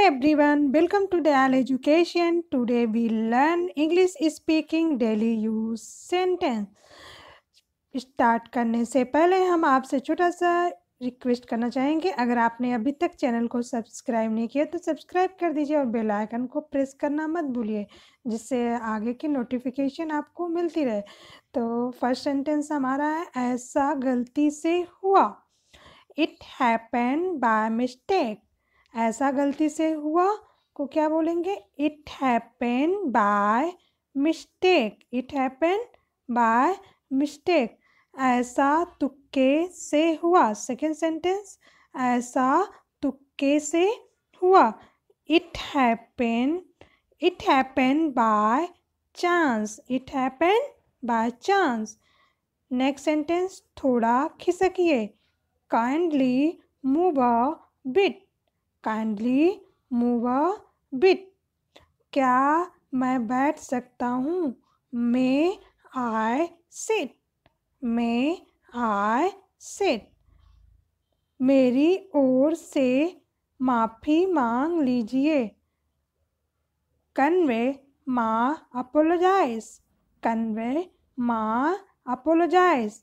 Hey everyone, welcome to DAL Education. Today we learn English speaking daily use sentence. Start करने से पहले हम आपसे छोटा सा रिक्वेस्ट करना चाहेंगे अगर आपने अभी तक चैनल को सब्सक्राइब नहीं किया तो सब्सक्राइब कर दीजिए और बेल आइकन को प्रेस करना मत भूलिए जिससे आगे की नोटिफिकेशन आपको मिलती रहे तो फर्स्ट सेंटेंस हमारा है ऐसा गलती से हुआ इट हैपन बाय मिस्टेक ऐसा गलती से हुआ को क्या बोलेंगे it happen by mistake it happen by mistake ऐसा तुक्के से हुआ सेकेंड सेंटेंस ऐसा तुक्के से हुआ it happen it happen by chance it happen by chance next sentence थोड़ा खिसकिए kindly move a bit kindly move a bit क्या मैं बैठ सकता हूँ मे I sit may I sit मेरी ओर से माफ़ी मांग लीजिए convey my apologize convey my apologize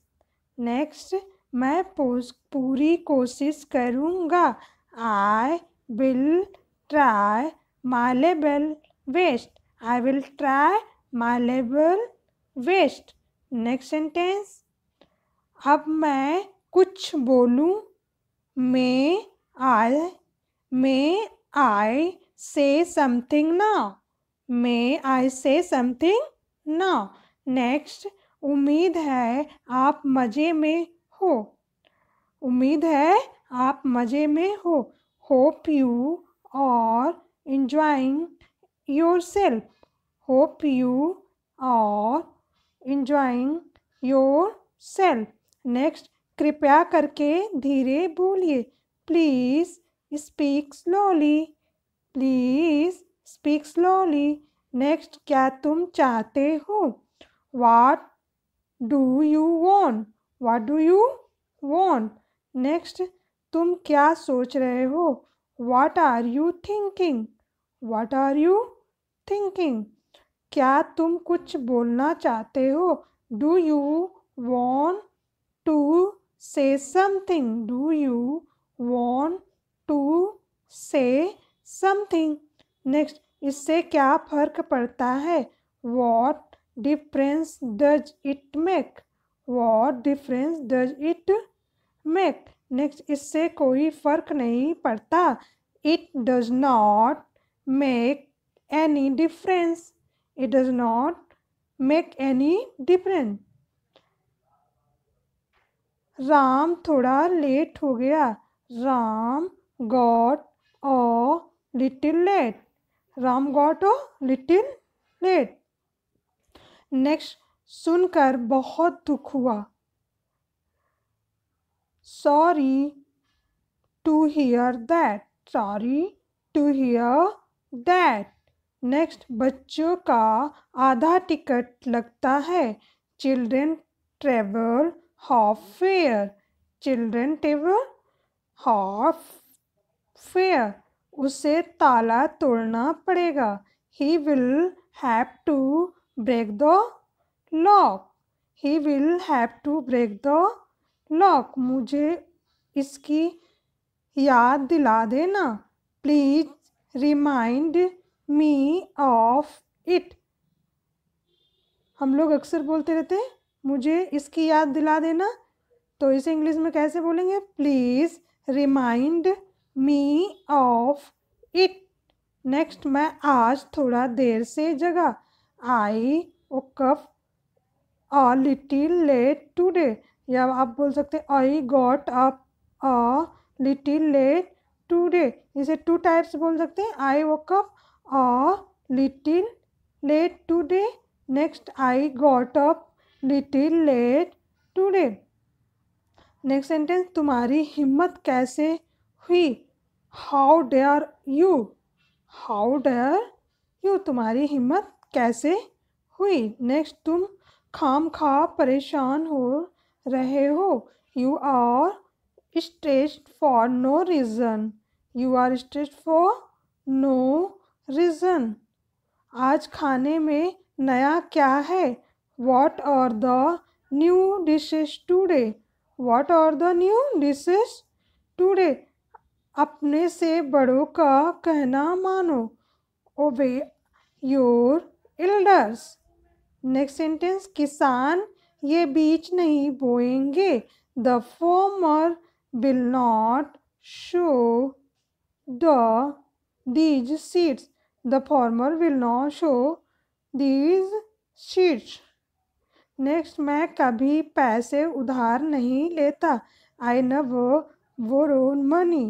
next मैं पूरी कोशिश करूँगा I will try my level best I will try my level best next sentence अब मैं कुछ बोलूँ मे आई मे आई से समथिंग ना मे आई से समथिंग ना नेक्स्ट उम्मीद है आप मज़े में हो उम्मीद है आप मज़े में हो hope you are enjoying yourself hope you are enjoying yourself next कृपया करके धीरे बोलिए please speak slowly please speak slowly next क्या तुम चाहते हो what do you want what do you want next तुम क्या सोच रहे हो what are you thinking what are you thinking क्या तुम कुछ बोलना चाहते हो do you want to say something do you want to say something next इससे क्या फ़र्क पड़ता है what difference does it make what difference does it make next इससे कोई फ़र्क नहीं पड़ता it does not make any difference it does not make any difference Ram थोड़ा लेट हो गया Ram got a little late Ram got a little late next सुनकर बहुत दुख हुआ sorry to hear that sorry to hear that next बच्चों का आधा टिकट लगता है children travel half fare children travel half fare उसे ताला तोड़ना पड़ेगा he will have to break the lock he will have to break the lock मुझे इसकी याद दिला देना please remind me of it हम लोग अक्सर बोलते रहते हैं मुझे इसकी याद दिला देना तो इसे इंग्लिश में कैसे बोलेंगे please remind me of it next मैं आज थोड़ा देर से जगा आई ओ कफ और लिटिल लेट टूडे या आप बोल सकते I got up a little late today इसे टू टाइप्स बोल सकते हैं I woke up a little late today next I got up little late today next sentence तुम्हारी हिम्मत कैसे हुई how dare you how dare you तुम्हारी हिम्मत कैसे हुई नेक्स्ट तुम खाम खा परेशान हो रहे हो you are stressed for no reason you are stressed for no reason आज खाने में नया क्या है what are the new dishes today what are the new dishes today अपने से बड़ों का कहना मानो ओबे योर एल्डर्स नेक्स्ट सेंटेंस किसान ये बीज नहीं बोएंगे the farmer will not sow the these seeds the farmer will not sow these seeds next मैं कभी पैसे उधार नहीं लेता आई नव रो मनी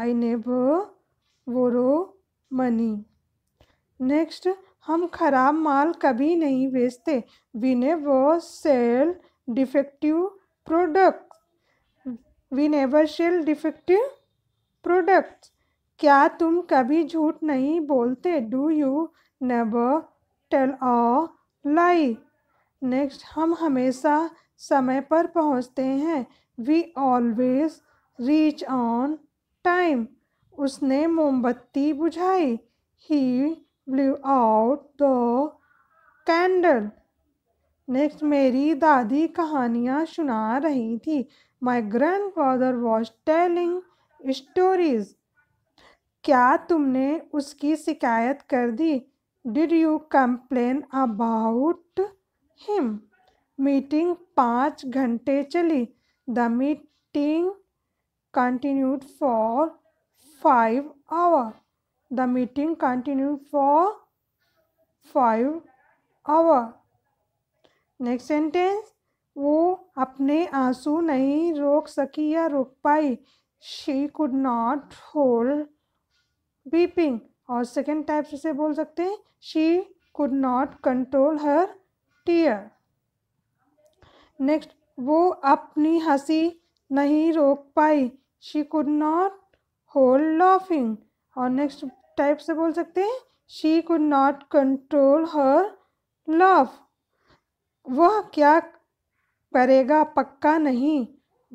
आई वो रो मनी नेक्स्ट हम खराब माल कभी नहीं बेचते वी वो sell defective product we sell defective product क्या तुम कभी झूठ नहीं बोलते do you never tell a lie next हम हमेशा समय पर पहुंचते हैं we always reach on time उसने मोमबत्ती बुझाई he blew out the candle next मेरी दादी कहानियाँ सुना रही थी my grandfather was telling stories क्या तुमने उसकी शिकायत कर दी did you complain about him meeting पाँच घंटे चली the meeting continued for five hour the meeting continue for five hour next sentence वो अपने आंसू नहीं रोक सकी या रोक पाई she could not hold weeping और सेकेंड टाइप से बोल सकते हैं she could not control her tear next वो अपनी हंसी नहीं रोक पाई she could not hold laughing और नेक्स्ट टाइप से बोल सकते हैं she could not control her love वह क्या करेगा पक्का नहीं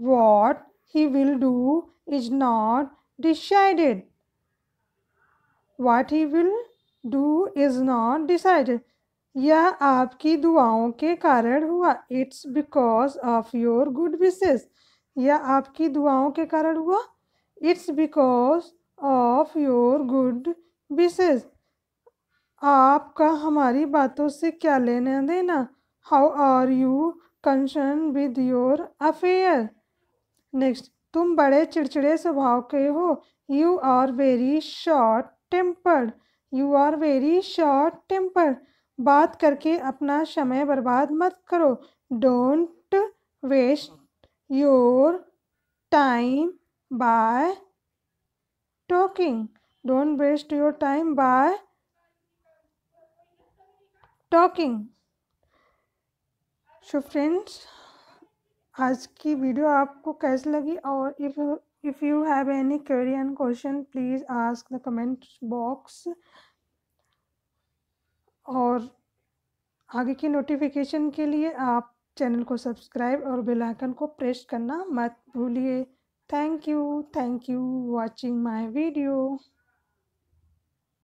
what he will do is not decided what he will do is not decided यह आपकी दुआओं के कारण हुआ it's because of your good wishes यह आपकी दुआओं के कारण हुआ it's because of your good wishes आपका हमारी बातों से क्या लेना देना how are you concern with your affair next तुम बड़े चिड़चिड़े स्वभाव के हो you are very short tempered you are very short tempered बात करके अपना समय बर्बाद मत करो don't waste your time by talking. Don't waste your time by talking. So so friends आज की वीडियो आपको कैसी लगी और if if you have any query and question please ask the comment box और आगे की नोटिफिकेशन के लिए आप चैनल को सब्सक्राइब और बेल आइकन को प्रेस करना मत भूलिए Thank you. Thank you watching my video.